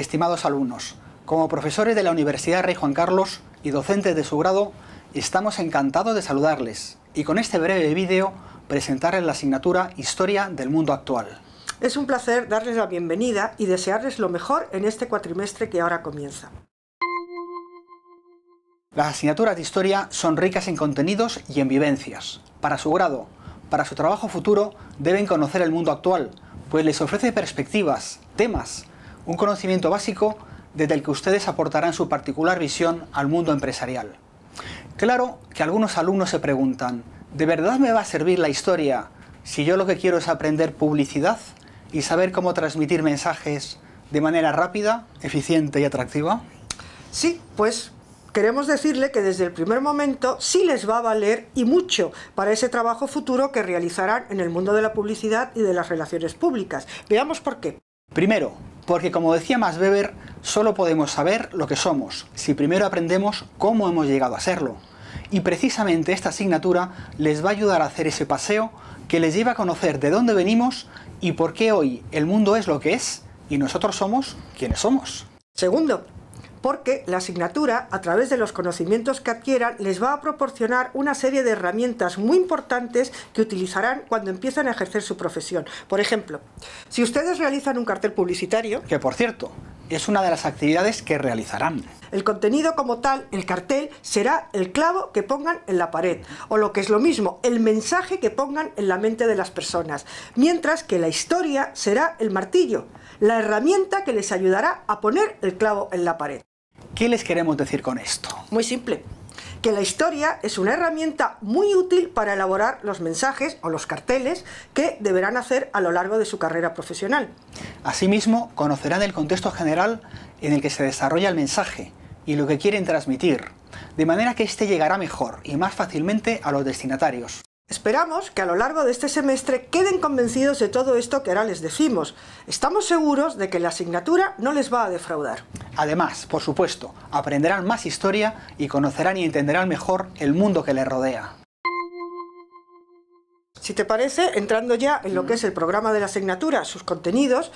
Estimados alumnos, como profesores de la Universidad Rey Juan Carlos y docentes de su grado, estamos encantados de saludarles y con este breve vídeo presentarles la asignatura Historia del Mundo Actual. Es un placer darles la bienvenida y desearles lo mejor en este cuatrimestre que ahora comienza. Las asignaturas de historia son ricas en contenidos y en vivencias. Para su grado, para su trabajo futuro, deben conocer el mundo actual, pues les ofrece perspectivas, temas, un conocimiento básico desde el que ustedes aportarán su particular visión al mundo empresarial. Claro que algunos alumnos se preguntan, ¿de verdad me va a servir la historia si yo lo que quiero es aprender publicidad y saber cómo transmitir mensajes de manera rápida, eficiente y atractiva? Sí, pues queremos decirle que desde el primer momento sí les va a valer y mucho para ese trabajo futuro que realizarán en el mundo de la publicidad y de las relaciones públicas. Veamos por qué. Primero, porque como decía Max Weber, solo podemos saber lo que somos si primero aprendemos cómo hemos llegado a serlo. Y precisamente esta asignatura les va a ayudar a hacer ese paseo que les lleva a conocer de dónde venimos y por qué hoy el mundo es lo que es y nosotros somos quienes somos. Segundo, porque la asignatura, a través de los conocimientos que adquieran, les va a proporcionar una serie de herramientas muy importantes que utilizarán cuando empiezan a ejercer su profesión. Por ejemplo, si ustedes realizan un cartel publicitario... Que por cierto, es una de las actividades que realizarán. El contenido como tal, el cartel, será el clavo que pongan en la pared, o lo que es lo mismo, el mensaje que pongan en la mente de las personas, mientras que la historia será el martillo, la herramienta que les ayudará a poner el clavo en la pared. ¿Qué les queremos decir con esto? Muy simple, que la historia es una herramienta muy útil para elaborar los mensajes o los carteles que deberán hacer a lo largo de su carrera profesional. Asimismo, conocerán el contexto general en el que se desarrolla el mensaje y lo que quieren transmitir, de manera que éste llegará mejor y más fácilmente a los destinatarios. Esperamos que a lo largo de este semestre queden convencidos de todo esto que ahora les decimos. Estamos seguros de que la asignatura no les va a defraudar. Además, por supuesto, aprenderán más historia y conocerán y entenderán mejor el mundo que les rodea. Si te parece, entrando ya en lo que es el programa de la asignatura, sus contenidos,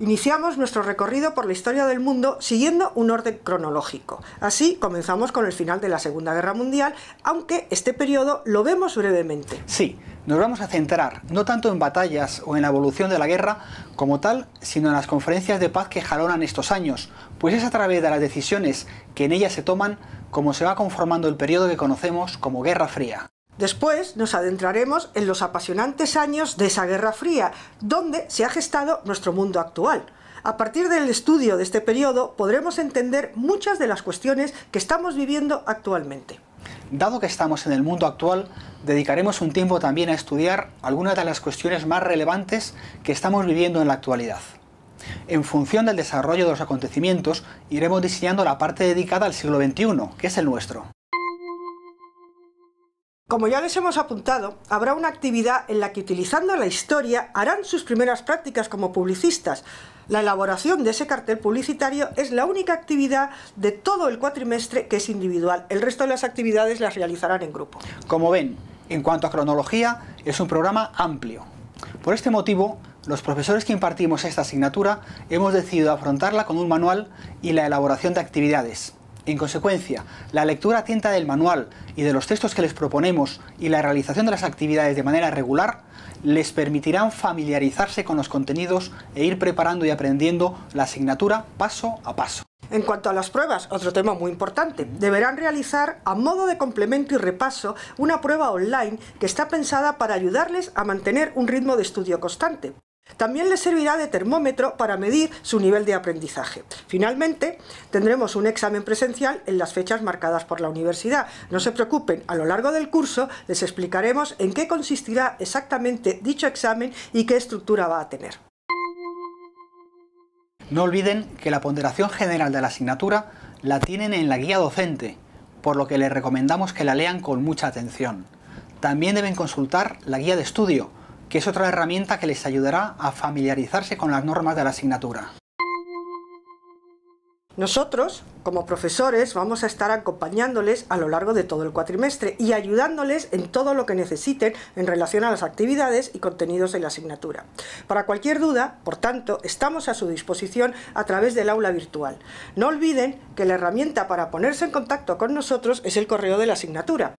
Iniciamos nuestro recorrido por la historia del mundo siguiendo un orden cronológico. Así comenzamos con el final de la Segunda Guerra Mundial, aunque este periodo lo vemos brevemente. Sí, nos vamos a centrar no tanto en batallas o en la evolución de la guerra como tal, sino en las conferencias de paz que jalonan estos años, pues es a través de las decisiones que en ellas se toman como se va conformando el periodo que conocemos como Guerra Fría. Después nos adentraremos en los apasionantes años de esa Guerra Fría, donde se ha gestado nuestro mundo actual. A partir del estudio de este periodo podremos entender muchas de las cuestiones que estamos viviendo actualmente. Dado que estamos en el mundo actual, dedicaremos un tiempo también a estudiar algunas de las cuestiones más relevantes que estamos viviendo en la actualidad. En función del desarrollo de los acontecimientos, iremos diseñando la parte dedicada al siglo XXI, que es el nuestro. Como ya les hemos apuntado, habrá una actividad en la que utilizando la historia harán sus primeras prácticas como publicistas. La elaboración de ese cartel publicitario es la única actividad de todo el cuatrimestre que es individual. El resto de las actividades las realizarán en grupo. Como ven, en cuanto a cronología, es un programa amplio. Por este motivo, los profesores que impartimos esta asignatura hemos decidido afrontarla con un manual y la elaboración de actividades en consecuencia, la lectura atenta del manual y de los textos que les proponemos y la realización de las actividades de manera regular les permitirán familiarizarse con los contenidos e ir preparando y aprendiendo la asignatura paso a paso. En cuanto a las pruebas, otro tema muy importante, deberán realizar a modo de complemento y repaso una prueba online que está pensada para ayudarles a mantener un ritmo de estudio constante. También les servirá de termómetro para medir su nivel de aprendizaje. Finalmente, tendremos un examen presencial en las fechas marcadas por la universidad. No se preocupen, a lo largo del curso les explicaremos en qué consistirá exactamente dicho examen y qué estructura va a tener. No olviden que la ponderación general de la asignatura la tienen en la guía docente, por lo que les recomendamos que la lean con mucha atención. También deben consultar la guía de estudio, que es otra herramienta que les ayudará a familiarizarse con las normas de la asignatura. Nosotros, como profesores, vamos a estar acompañándoles a lo largo de todo el cuatrimestre y ayudándoles en todo lo que necesiten en relación a las actividades y contenidos de la asignatura. Para cualquier duda, por tanto, estamos a su disposición a través del aula virtual. No olviden que la herramienta para ponerse en contacto con nosotros es el correo de la asignatura.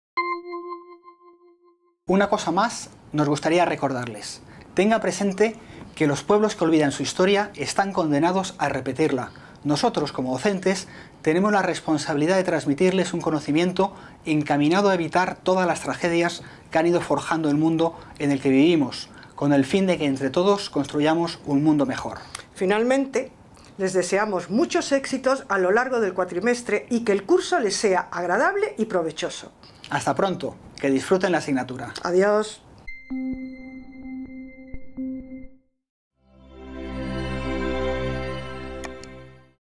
Una cosa más nos gustaría recordarles. Tenga presente que los pueblos que olvidan su historia están condenados a repetirla. Nosotros, como docentes, tenemos la responsabilidad de transmitirles un conocimiento encaminado a evitar todas las tragedias que han ido forjando el mundo en el que vivimos, con el fin de que entre todos construyamos un mundo mejor. Finalmente, les deseamos muchos éxitos a lo largo del cuatrimestre y que el curso les sea agradable y provechoso. Hasta pronto, que disfruten la asignatura. Adiós.